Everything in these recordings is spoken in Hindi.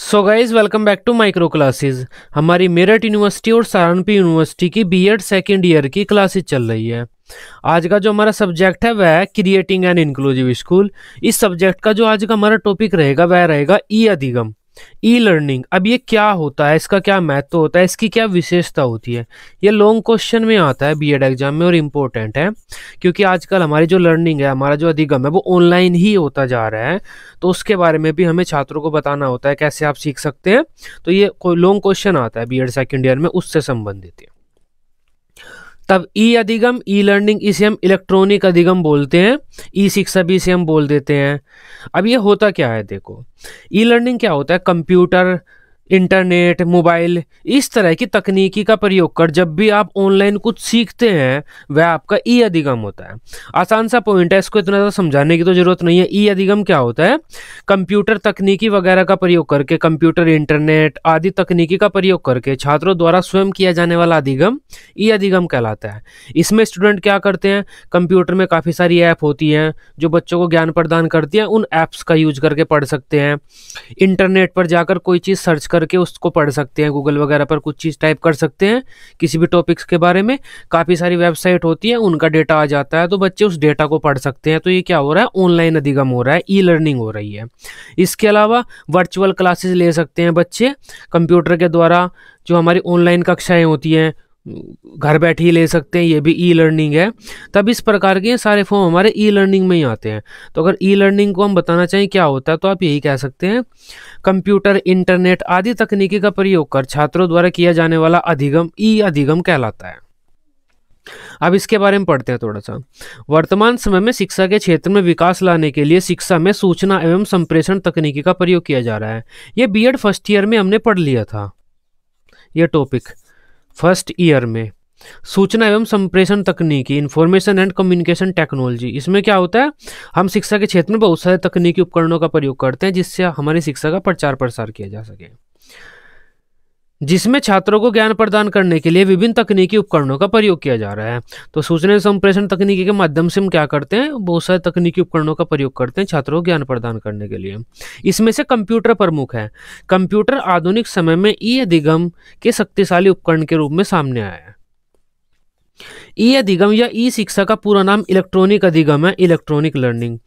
so guys welcome back to micro classes हमारी मेरठ यूनिवर्सिटी और सहारनपुर यूनिवर्सिटी की बीएड सेकेंड ईयर की क्लासेस चल रही है आज का जो हमारा सब्जेक्ट है वह है क्रिएटिंग एंड इंक्लूसिव स्कूल इस सब्जेक्ट का जो आज का हमारा टॉपिक रहेगा वह रहेगा ई अधिगम ई लर्निंग अब ये क्या होता है इसका क्या महत्व होता है इसकी क्या विशेषता होती है ये लॉन्ग क्वेश्चन में आता है बीएड एग्जाम में और इम्पोर्टेंट है क्योंकि आजकल हमारी जो लर्निंग है हमारा जो अधिगम है वो ऑनलाइन ही होता जा रहा है तो उसके बारे में भी हमें छात्रों को बताना होता है कैसे आप सीख सकते हैं तो ये लॉन्ग क्वेश्चन आता है बी एड सेकेंड ईयर में उससे संबंधित है तब ई अधिगम ई लर्निंग इसे हम इलेक्ट्रॉनिक अधिगम बोलते हैं ई शिक्षा भी इसे हम बोल देते हैं अब ये होता क्या है देखो ई लर्निंग क्या होता है कंप्यूटर इंटरनेट मोबाइल इस तरह की तकनीकी का प्रयोग कर जब भी आप ऑनलाइन कुछ सीखते हैं वह आपका ई अधिगम होता है आसान सा पॉइंट है इसको इतना ज़्यादा समझाने की तो ज़रूरत नहीं है ई अधिगम क्या होता है कंप्यूटर तकनीकी वगैरह का प्रयोग करके कंप्यूटर इंटरनेट आदि तकनीकी का प्रयोग करके छात्रों द्वारा स्वयं किया जाने वाला अधिगम ई अधिगम कहलाता है इसमें स्टूडेंट क्या करते हैं कंप्यूटर में काफ़ी सारी ऐप होती हैं जो बच्चों को ज्ञान प्रदान करती हैं उन ऐप्स का यूज करके पढ़ सकते हैं इंटरनेट पर जाकर कोई चीज़ सर्च करके उसको पढ़ सकते हैं गूगल वगैरह पर कुछ चीज़ टाइप कर सकते हैं किसी भी टॉपिक्स के बारे में काफ़ी सारी वेबसाइट होती है उनका डेटा आ जाता है तो बच्चे उस डेटा को पढ़ सकते हैं तो ये क्या हो रहा है ऑनलाइन अधिगम हो रहा है ई लर्निंग हो रही है इसके अलावा वर्चुअल क्लासेस ले सकते हैं बच्चे कंप्यूटर के द्वारा जो हमारी ऑनलाइन कक्षाएँ होती हैं घर बैठे ही ले सकते हैं ये भी ई लर्निंग है तब इस प्रकार के सारे फॉर्म हमारे ई लर्निंग में ही आते हैं तो अगर ई लर्निंग को हम बताना चाहें क्या होता है तो आप यही कह सकते हैं कंप्यूटर इंटरनेट आदि तकनीकी का प्रयोग कर छात्रों द्वारा किया जाने वाला अधिगम ई अधिगम कहलाता है अब इसके बारे में पढ़ते हैं थोड़ा सा वर्तमान समय में शिक्षा के क्षेत्र में विकास लाने के लिए शिक्षा में सूचना एवं संप्रेषण तकनीकी का प्रयोग किया जा रहा है यह बी फर्स्ट ईयर में हमने पढ़ लिया था यह टॉपिक फर्स्ट ईयर में सूचना एवं संप्रेषण तकनीकी इन्फॉर्मेशन एंड कम्युनिकेशन टेक्नोलॉजी इसमें क्या होता है हम शिक्षा के क्षेत्र में बहुत सारे तकनीकी उपकरणों का प्रयोग करते हैं जिससे हमारी शिक्षा का प्रचार प्रसार किया जा सके जिसमें छात्रों को ज्ञान प्रदान करने के लिए विभिन्न तकनीकी उपकरणों का प्रयोग किया जा रहा है तो सूचना संप्रेषण तकनीकी के माध्यम से हम क्या करते हैं बहुत सारे तकनीकी उपकरणों का प्रयोग करते हैं छात्रों को ज्ञान प्रदान करने के लिए इसमें से कंप्यूटर प्रमुख है कंप्यूटर आधुनिक समय में ई अधिगम के शक्तिशाली उपकरण के रूप में सामने आया है ई अधिगम या ई शिक्षा का पूरा नाम इलेक्ट्रॉनिक अधिगम है इलेक्ट्रॉनिक लर्निंग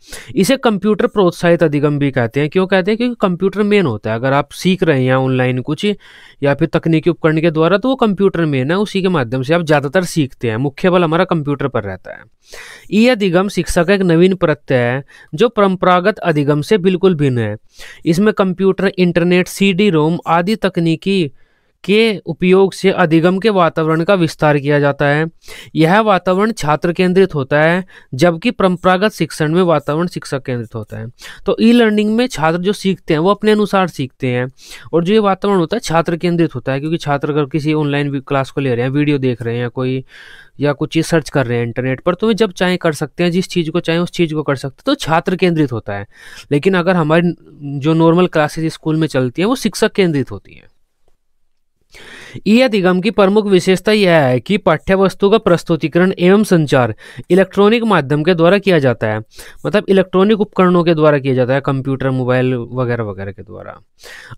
इसे कंप्यूटर प्रोत्साहित अधिगम भी कहते हैं क्यों कहते हैं क्योंकि कंप्यूटर मेन होता है अगर आप सीख रहे हैं ऑनलाइन कुछ या फिर तकनीकी उपकरण के द्वारा तो वो कंप्यूटर मेन है उसी के माध्यम से आप ज़्यादातर सीखते हैं मुख्य बल हमारा कंप्यूटर पर रहता है ई अधिगम शिक्षा का एक नवीन प्रत्यय है जो परंपरागत अधिगम से बिल्कुल भिन्न है इसमें computer internet C D ROM आदि तकनीकी के उपयोग से अधिगम के वातावरण का विस्तार किया जाता है यह वातावरण छात्र केंद्रित होता है जबकि परंपरागत शिक्षण में वातावरण शिक्षक केंद्रित होता है तो ई लर्निंग में छात्र जो सीखते हैं वो अपने अनुसार सीखते हैं और जो ये वातावरण होता है छात्र केंद्रित होता है क्योंकि छात्र अगर किसी ऑनलाइन क्लास को ले रहे हैं वीडियो देख रहे हैं कोई या कुछ चीज़ सर्च कर रहे हैं इंटरनेट पर तो वे जब चाहे कर सकते हैं जिस चीज़ को चाहे उस चीज़ को कर सकते हैं तो छात्र केंद्रित होता है लेकिन अगर हमारी जो नॉर्मल क्लासेज स्कूल में चलती हैं वो शिक्षक केंद्रित होती हैं ई अधिगम की प्रमुख विशेषता यह है कि पाठ्य वस्तु का प्रस्तुतिकरण एवं संचार इलेक्ट्रॉनिक माध्यम के द्वारा किया जाता है मतलब इलेक्ट्रॉनिक उपकरणों के द्वारा किया जाता है कंप्यूटर मोबाइल वगैरह वगैरह के द्वारा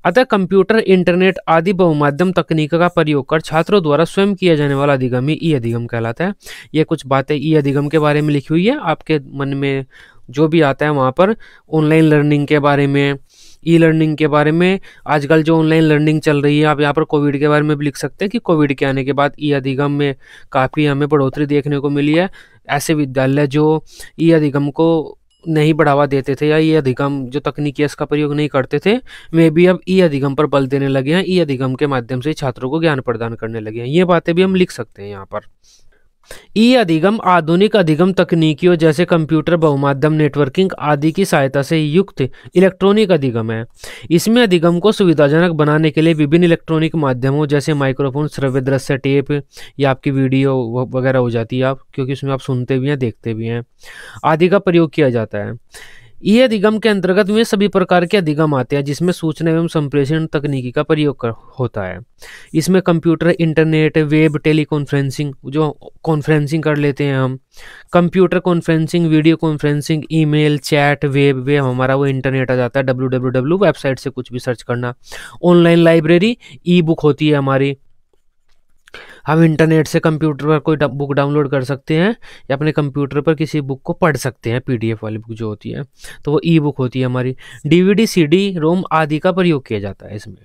अतः कंप्यूटर इंटरनेट आदि बहुमाध्यम तकनीक का प्रयोग कर छात्रों द्वारा स्वयं किया जाने वाला अधिगम ही ई अधिगम कहलाता है ये कुछ बातें ई अधिगम के बारे में लिखी हुई है आपके मन में जो भी आता है वहाँ पर ऑनलाइन लर्निंग के बारे में ई लर्निंग के बारे में आजकल जो ऑनलाइन लर्निंग चल रही है आप यहाँ पर कोविड के बारे में भी लिख सकते हैं कि कोविड के आने के बाद ई अधिगम में काफ़ी हमें बढ़ोतरी देखने को मिली है ऐसे विद्यालय जो ई अधिगम को नहीं बढ़ावा देते थे या ई अधिगम जो तकनीकी इसका प्रयोग नहीं करते थे वे भी अब ई अधिगम पर बल देने लगे हैं ई अधिगम के माध्यम से छात्रों को ज्ञान प्रदान करने लगे हैं ये बातें भी हम लिख सकते हैं यहाँ पर ई अधिगम आधुनिक अधिगम तकनीकियों जैसे कंप्यूटर बहुमाध्यम नेटवर्किंग आदि की सहायता से युक्त इलेक्ट्रॉनिक अधिगम है इसमें अधिगम को सुविधाजनक बनाने के लिए विभिन्न इलेक्ट्रॉनिक माध्यमों जैसे माइक्रोफोन श्रव्य दृश्य टेप या आपकी वीडियो वगैरह हो जाती है आप क्योंकि उसमें आप सुनते भी हैं देखते भी हैं आदि का प्रयोग किया जाता है ये अधिगम के अंतर्गत में सभी प्रकार के अधिगम आते हैं जिसमें सूचना एवं संप्रेषण तकनीकी का प्रयोग होता है इसमें कंप्यूटर इंटरनेट वेब टेलीकॉन्फ्रेंसिंग जो कॉन्फ्रेंसिंग कर लेते हैं हम computer conferencing video conferencing email chat web वे हमारा वो इंटरनेट आ जाता है डब्ल्यू वेबसाइट से कुछ भी सर्च करना ऑनलाइन लाइब्रेरी ई बुक होती है हमारी हम इंटरनेट से कंप्यूटर पर कोई बुक डाउनलोड कर सकते हैं या अपने कंप्यूटर पर किसी बुक को पढ़ सकते हैं पीडीएफ वाली बुक जो होती है तो वो ई बुक होती है हमारी डीवीडी सीडी रोम आदि का प्रयोग किया जाता है इसमें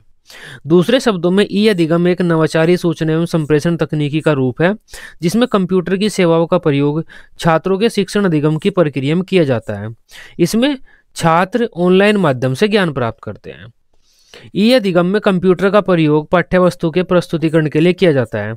दूसरे शब्दों में ई अधिगम एक नवाचारी सूचना एवं संप्रेषण तकनीकी का रूप है जिसमें कंप्यूटर की सेवाओं का प्रयोग छात्रों के शिक्षण अधिगम की प्रक्रिया में किया जाता है इसमें छात्र ऑनलाइन माध्यम से ज्ञान प्राप्त करते हैं ई अधिगम में कंप्यूटर का प्रयोग पाठ्य वस्तु के प्रस्तुतिकरण के लिए किया जाता है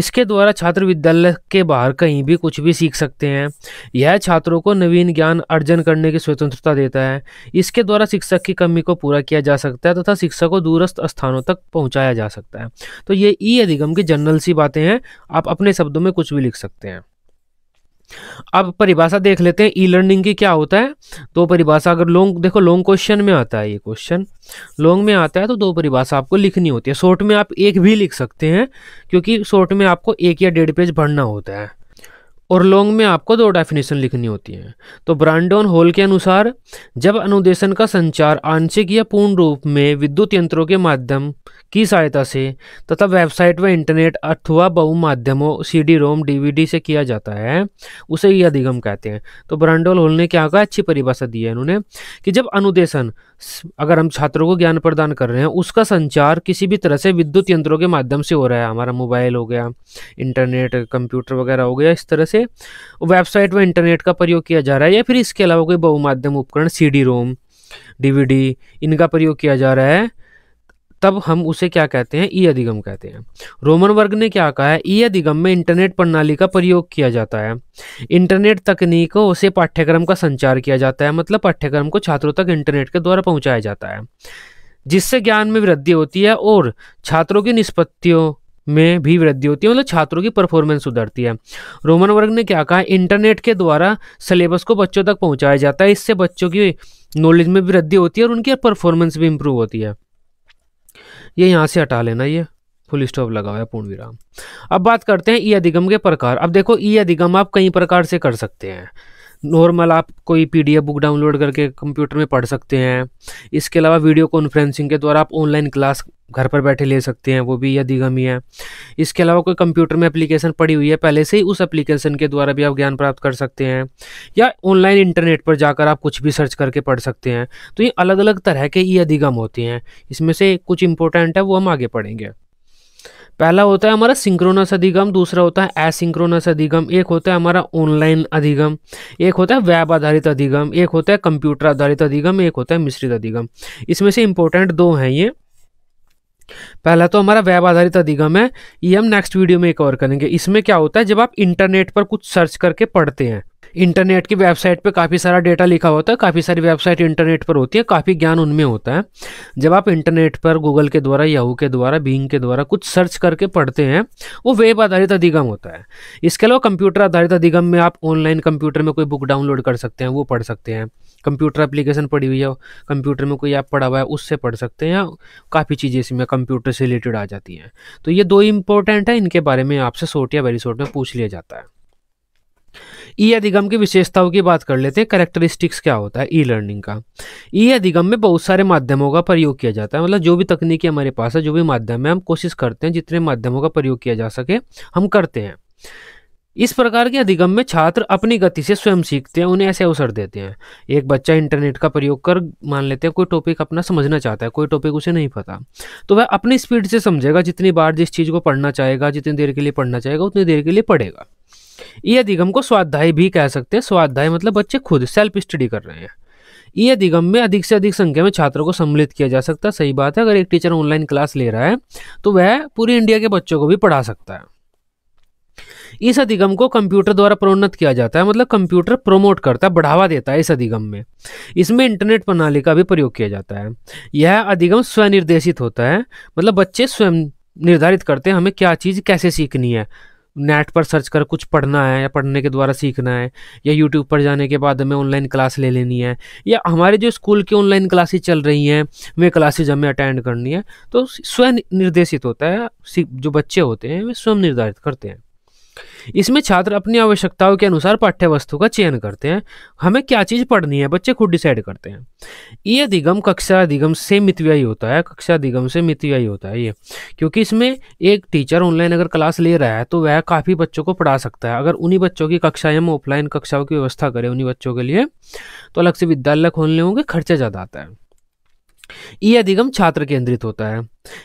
इसके द्वारा छात्र विद्यालय के बाहर कहीं भी कुछ भी सीख सकते हैं यह छात्रों को नवीन ज्ञान अर्जन करने की स्वतंत्रता देता है इसके द्वारा शिक्षक की कमी को पूरा किया जा सकता है तथा शिक्षा को दूरस्थ स्थानों तक पहुँचाया जा सकता है तो ये ई अधिगम की जनरल सी बातें हैं आप अपने शब्दों में कुछ भी लिख सकते हैं अब परिभाषा देख लेते हैं ई लर्निंग की क्या होता है दो परिभाषा अगर लॉन्ग देखो लॉन्ग क्वेश्चन में आता है ये क्वेश्चन लॉन्ग में आता है तो दो परिभाषा आपको लिखनी होती है शॉर्ट में आप एक भी लिख सकते हैं क्योंकि शॉर्ट में आपको एक या डेढ़ पेज भरना होता है और लॉन्ग में आपको दो डेफिनेशन लिखनी होती हैं तो ब्रांडोन होल के अनुसार जब अनुदेशन का संचार आंशिक या पूर्ण रूप में विद्युत यंत्रों के माध्यम की सहायता से तथा वेबसाइट व इंटरनेट अथवा बहु माध्यमों C D ROM D V D से किया जाता है उसे ही अधिगम कहते हैं तो ब्रांडोल होल ने क्या कहा अच्छी परिभाषा दी है इन्होंने कि जब अनुदेशन अगर हम छात्रों को ज्ञान प्रदान कर रहे हैं उसका संचार किसी भी तरह से विद्युत यंत्रों के माध्यम से हो रहा है हमारा मोबाइल हो गया इंटरनेट कंप्यूटर वगैरह हो गया इस तरह से से वेबसाइट व इंटरनेट का प्रयोग किया जा रहा है या फिर इसके अलावा कोई बहुमाध्यम उपकरण सी रोम डीवीडी इनका प्रयोग किया जा रहा है तब हम उसे क्या कहते हैं ई अधिगम कहते हैं रोमन वर्ग ने क्या कहा है ई अधिगम में इंटरनेट प्रणाली का प्रयोग किया जाता है इंटरनेट तकनीकों से पाठ्यक्रम का संचार किया जाता है मतलब पाठ्यक्रम को छात्रों तक इंटरनेट के द्वारा पहुंचाया जाता है जिससे ज्ञान में वृद्धि होती है और छात्रों की निष्पत्तियों में भी वृद्धि होती है मतलब छात्रों की परफॉर्मेंस सुधरती है रोमन वर्ग ने क्या कहा इंटरनेट के द्वारा सिलेबस को बच्चों तक पहुंचाया जाता है इससे बच्चों की नॉलेज में भी वृद्धि होती है और उनकी परफॉर्मेंस भी इम्प्रूव होती है ये यहाँ से हटा लेना ये फुल स्टॉप लगा हुआ है पूर्ण विराम अब बात करते हैं ई अधिगम के प्रकार अब देखो ई अधिगम आप कई प्रकार से कर सकते हैं नॉर्मल आप कोई पीडीएफ बुक डाउनलोड करके कंप्यूटर में पढ़ सकते हैं इसके अलावा वीडियो कॉन्फ्रेंसिंग के द्वारा आप ऑनलाइन क्लास घर पर बैठे ले सकते हैं वो भी यदिगमी है इसके अलावा कोई कंप्यूटर में एप्लीकेशन पड़ी हुई है पहले से ही उस एप्लीकेशन के द्वारा भी आप ज्ञान प्राप्त कर सकते हैं या ऑनलाइन इंटरनेट पर जाकर आप कुछ भी सर्च करके पढ़ सकते हैं तो ये अलग अलग तरह के ई अधिगम होते हैं इसमें से कुछ इंपॉर्टेंट है वो हम आगे पढ़ेंगे पहला होता है हमारा सिंक्रोनस अधिगम दूसरा होता है एसिंक्रोनस अधिगम एक होता है हमारा ऑनलाइन अधिगम एक होता है वेब आधारित अधिगम एक होता है कंप्यूटर आधारित अधिगम एक होता है मिश्रित अधिगम इसमें से इंपॉर्टेंट दो हैं ये पहला तो हमारा वेब आधारित अधिगम है ये हम नेक्स्ट वीडियो में एक और करेंगे इसमें क्या होता है जब आप इंटरनेट पर कुछ सर्च करके पढ़ते हैं इंटरनेट की वेबसाइट पे काफ़ी सारा डेटा लिखा होता है काफ़ी सारी वेबसाइट इंटरनेट पर होती है काफ़ी ज्ञान उनमें होता है जब आप इंटरनेट पर गूगल के द्वारा याहू के द्वारा बींग के द्वारा कुछ सर्च करके पढ़ते हैं वो वेब आधारित अधिगम होता है इसके अलावा कंप्यूटर आधारित अधिगम में आप ऑनलाइन कंप्यूटर में कोई बुक डाउनलोड कर सकते हैं वो पढ़ सकते हैं कंप्यूटर एप्लीकेशन पढ़ी हुई है कंप्यूटर में कोई ऐप पढ़ा हुआ है उससे पढ़ सकते हैं काफ़ी चीज़ें इसमें कंप्यूटर से रिलेटेड आ जाती हैं तो ये दो इंपॉर्टेंट है इनके बारे में आपसे शॉर्ट या वेरी शॉर्ट में पूछ लिया जाता है ई e अधिगम की विशेषताओं की बात कर लेते हैं करेक्टरिस्टिक्स क्या होता है ई e लर्निंग का ई e अधिगम में बहुत सारे माध्यमों का प्रयोग किया जाता है मतलब जो भी तकनीकी हमारे पास है जो भी माध्यम है हम कोशिश करते हैं जितने माध्यमों का प्रयोग किया जा सके हम करते हैं इस प्रकार के अधिगम में छात्र अपनी गति से स्वयं सीखते हैं उन्हें ऐसे अवसर देते हैं एक बच्चा इंटरनेट का प्रयोग कर मान लेते हैं कोई टॉपिक अपना समझना चाहता है कोई टॉपिक उसे नहीं पता तो वह अपनी स्पीड से समझेगा जितनी बार जिस चीज़ को पढ़ना चाहेगा जितनी देर के लिए पढ़ना चाहेगा उतनी देर के लिए पढ़ेगा ये अधिगम को स्वाध्याय भी कह सकते हैं स्वाध्याय मतलब बच्चे खुद सेल्फ स्टडी कर रहे हैं ई अधिगम में अधिक से अधिक संख्या में छात्रों को सम्मिलित किया जा सकता है सही बात है अगर एक टीचर ऑनलाइन क्लास ले रहा है तो वह पूरी इंडिया के बच्चों को भी पढ़ा सकता है इस अधिगम को कंप्यूटर द्वारा प्रोन्नत किया जाता है मतलब कंप्यूटर प्रमोट करता है बढ़ावा देता है इस अधिगम में इसमें इंटरनेट प्रणाली का भी प्रयोग किया जाता है यह अधिगम स्वनिर्देशित होता है मतलब बच्चे स्वयं निर्धारित करते हैं हमें क्या चीज़ कैसे सीखनी है नेट पर सर्च कर कुछ पढ़ना है या पढ़ने के द्वारा सीखना है या यूट्यूब पर जाने के बाद हमें ऑनलाइन क्लास ले लेनी है या हमारे जो स्कूल की ऑनलाइन क्लासेज चल रही हैं वे क्लासेज हमें अटेंड करनी है तो स्वयं निर्देशित होता है जो बच्चे होते हैं वे स्वयं निर्धारित करते हैं इसमें छात्र अपनी आवश्यकताओं के अनुसार पाठ्य वस्तु का चयन करते हैं हमें क्या चीज़ पढ़नी है बच्चे खुद डिसाइड करते हैं ये अधिगम कक्षा अधिगम से मितव्ययी होता है कक्षा अधिगम से मितव्ययी होता है ये क्योंकि इसमें एक टीचर ऑनलाइन अगर क्लास ले रहा है तो वह काफ़ी बच्चों को पढ़ा सकता है अगर उन्हीं बच्चों की कक्षा हम ऑफलाइन कक्षाओं की व्यवस्था करें उन्हीं बच्चों के लिए तो अलग से विद्यालय खोलने होंगे खर्चा ज़्यादा आता है ई अधिगम छात्र केंद्रित होता है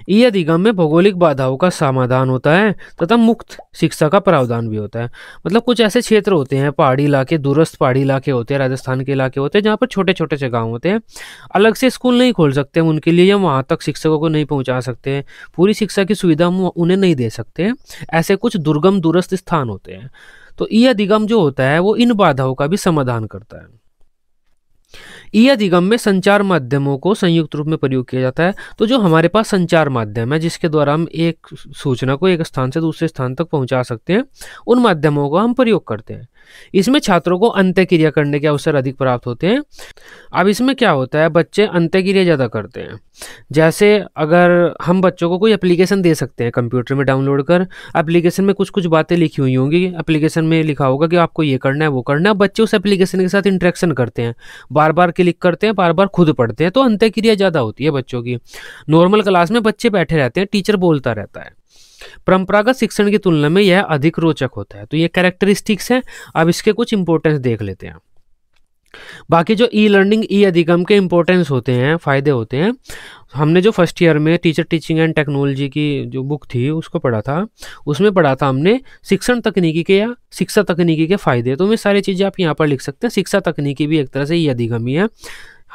ई अधिगम में भौगोलिक बाधाओं का समाधान होता है तथा मुक्त शिक्षा का प्रावधान भी होता है मतलब कुछ ऐसे क्षेत्र होते हैं पहाड़ी इलाके दूरस्थ पहाड़ी इलाके होते हैं राजस्थान के इलाके होते हैं जहाँ पर छोटे छोटे से गाँव होते हैं अलग से स्कूल नहीं खोल सकते हम उनके लिए या वहाँ तक शिक्षकों को नहीं पहुँचा सकते हैं पूरी शिक्षा की सुविधा हम उन्हें नहीं दे सकते ऐसे कुछ दुर्गम दूरस्थ स्थान होते हैं तो ई अधिगम जो होता है वो इन बाधाओं का भी समाधान करता है ई अधिगम में संचार माध्यमों को संयुक्त रूप में प्रयोग किया जाता है तो जो हमारे पास संचार माध्यम है जिसके द्वारा हम एक सूचना को एक स्थान से दूसरे स्थान तक पहुंचा सकते हैं उन माध्यमों का हम प्रयोग करते हैं इसमें छात्रों को अंत्यक्रिया करने के अवसर अधिक प्राप्त होते हैं अब इसमें क्या होता है बच्चे अंत्यक्रिया ज़्यादा करते हैं जैसे अगर हम बच्चों को कोई एप्लीकेशन दे सकते हैं कंप्यूटर में डाउनलोड कर एप्लीकेशन में कुछ कुछ बातें लिखी हुई होंगी एप्लीकेशन में लिखा होगा कि आपको ये करना है वो करना है बच्चे उस एप्लीकेशन के साथ इंट्रैक्शन करते हैं बार बार क्लिक करते हैं बार बार खुद पढ़ते हैं तो अंत्यक्रिया ज़्यादा होती है बच्चों की नॉर्मल क्लास में बच्चे बैठे रहते हैं टीचर बोलता रहता है परंपरागत शिक्षण की तुलना में यह अधिक रोचक होता है तो ये कैरेक्टरिस्टिक्स हैं अब इसके कुछ इंपॉर्टेंस देख लेते हैं बाकी जो ई लर्निंग ई अधिगम के इंपॉर्टेंस होते हैं फ़ायदे होते हैं हमने जो फर्स्ट ईयर में टीचर टीचिंग एंड टेक्नोलॉजी की जो बुक थी उसको पढ़ा था उसमें पढ़ा था हमने शिक्षण तकनीकी के या शिक्षा तकनीकी के फ़ायदे तो ये सारी चीज़ें आप यहाँ पर लिख सकते हैं शिक्षा तकनीकी भी एक तरह से ई अधिगम ही है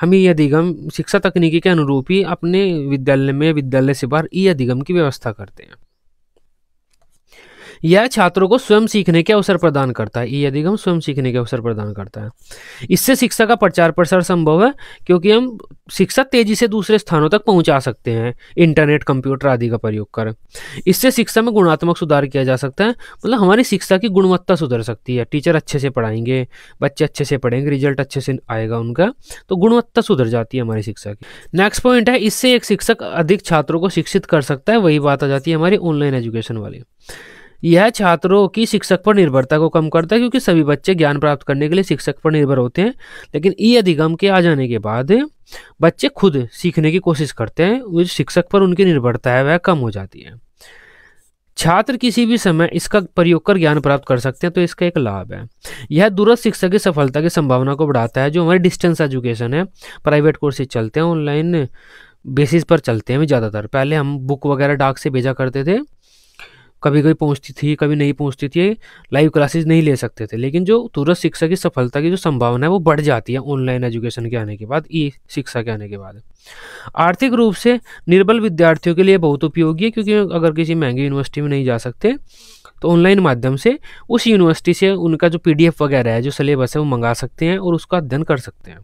हम ई अधिगम शिक्षा तकनीकी के अनुरूप ही अपने विद्यालय में विद्यालय से बाहर ई अधिगम की व्यवस्था करते हैं यह छात्रों को स्वयं सीखने के अवसर प्रदान करता है ये अधिगम स्वयं सीखने के अवसर प्रदान करता है इससे शिक्षा का प्रचार प्रसार संभव है क्योंकि हम शिक्षा तेजी से दूसरे स्थानों तक पहुंचा सकते हैं इंटरनेट कंप्यूटर आदि का प्रयोग कर इससे शिक्षा में गुणात्मक सुधार किया जा सकता है मतलब हमारी शिक्षा की गुणवत्ता सुधर सकती है टीचर अच्छे से पढ़ाएंगे बच्चे अच्छे से पढ़ेंगे रिजल्ट अच्छे से आएगा उनका तो गुणवत्ता सुधर जाती है हमारी शिक्षा की नेक्स्ट पॉइंट है इससे एक शिक्षक अधिक छात्रों को शिक्षित कर सकता है वही बात आ जाती है हमारी ऑनलाइन एजुकेशन वाली यह छात्रों की शिक्षक पर निर्भरता को कम करता है क्योंकि सभी बच्चे ज्ञान प्राप्त करने के लिए शिक्षक पर निर्भर होते हैं लेकिन ई अधिगम के आ जाने के बाद बच्चे खुद सीखने की कोशिश करते हैं शिक्षक पर उनकी निर्भरता है वह कम हो जाती है छात्र किसी भी समय इसका प्रयोग कर ज्ञान प्राप्त कर सकते हैं तो इसका एक लाभ है यह दूरस्थ शिक्षा की सफलता की संभावना को बढ़ाता है जो हमारे डिस्टेंस एजुकेशन है प्राइवेट कोर्सेज चलते हैं ऑनलाइन बेसिस पर चलते हैं ज़्यादातर पहले हम बुक वगैरह डाक से भेजा करते थे कभी कभी पहुंचती थी कभी नहीं पहुंचती थी लाइव क्लासेस नहीं ले सकते थे लेकिन जो तुरंत शिक्षा की सफलता की जो संभावना है वो बढ़ जाती है ऑनलाइन एजुकेशन के आने के बाद ई शिक्षा के आने के बाद आर्थिक रूप से निर्बल विद्यार्थियों के लिए बहुत उपयोगी है क्योंकि अगर किसी महंगी यूनिवर्सिटी में नहीं जा सकते तो ऑनलाइन माध्यम से उस यूनिवर्सिटी से उनका जो पी वगैरह है जो सिलेबस है वो मंगा सकते हैं और उसका अध्ययन कर सकते हैं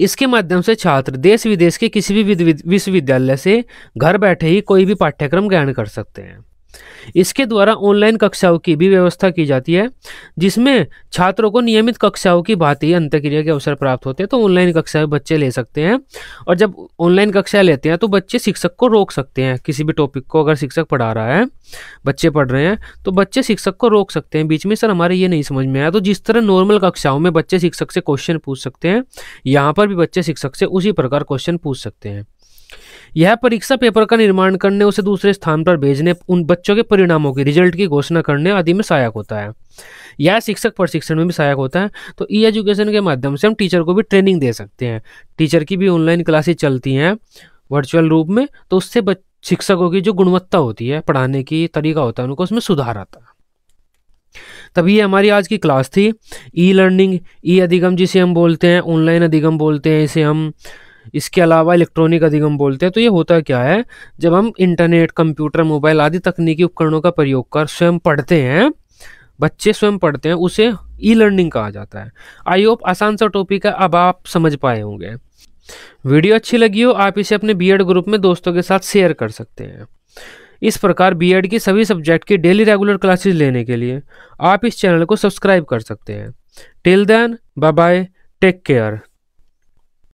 इसके माध्यम से छात्र देश विदेश के किसी भी विश्वविद्यालय से घर बैठे ही कोई भी पाठ्यक्रम ग्रहण कर सकते हैं इसके द्वारा ऑनलाइन कक्षाओं की भी व्यवस्था की जाती है जिसमें छात्रों को नियमित कक्षाओं की भांति अंतक्रिया के अवसर प्राप्त होते हैं तो ऑनलाइन कक्षाएं बच्चे ले सकते हैं और जब ऑनलाइन कक्षाएं लेते हैं तो बच्चे शिक्षक को रोक सकते हैं किसी भी टॉपिक को अगर शिक्षक पढ़ा रहा है बच्चे पढ़ रहे हैं तो बच्चे शिक्षक को रोक सकते हैं बीच में सर हमारे ये नहीं समझ में आया तो जिस तरह नॉर्मल कक्षाओं में बच्चे शिक्षक से क्वेश्चन पूछ सकते हैं यहाँ पर भी बच्चे शिक्षक से उसी प्रकार क्वेश्चन पूछ सकते हैं यह परीक्षा पेपर का निर्माण करने उसे दूसरे स्थान पर भेजने उन बच्चों के परिणामों की रिजल्ट की घोषणा करने आदि में सहायक होता है यह शिक्षक प्रशिक्षण में भी सहायक होता है तो ई एजुकेशन के माध्यम से हम टीचर को भी ट्रेनिंग दे सकते हैं टीचर की भी ऑनलाइन क्लासेज चलती हैं वर्चुअल रूप में तो उससे शिक्षकों की जो गुणवत्ता होती है पढ़ाने की तरीका होता है उनको उसमें सुधार आता है तभी हमारी आज की क्लास थी ई लर्निंग ई अधिगम जिसे हम बोलते हैं ऑनलाइन अधिगम बोलते हैं इसे हम इसके अलावा इलेक्ट्रॉनिक अधिगम बोलते हैं तो ये होता क्या है जब हम इंटरनेट कंप्यूटर मोबाइल आदि तकनीकी उपकरणों का प्रयोग कर स्वयं पढ़ते हैं बच्चे स्वयं पढ़ते हैं उसे ई लर्निंग कहा जाता है आई होप आसान सा टॉपिक है अब आप समझ पाए होंगे वीडियो अच्छी लगी हो आप इसे अपने बी ग्रुप में दोस्तों के साथ शेयर कर सकते हैं इस प्रकार बी की सभी सब्जेक्ट की डेली रेगुलर क्लासेज लेने के लिए आप इस चैनल को सब्सक्राइब कर सकते हैं till then bye bye take care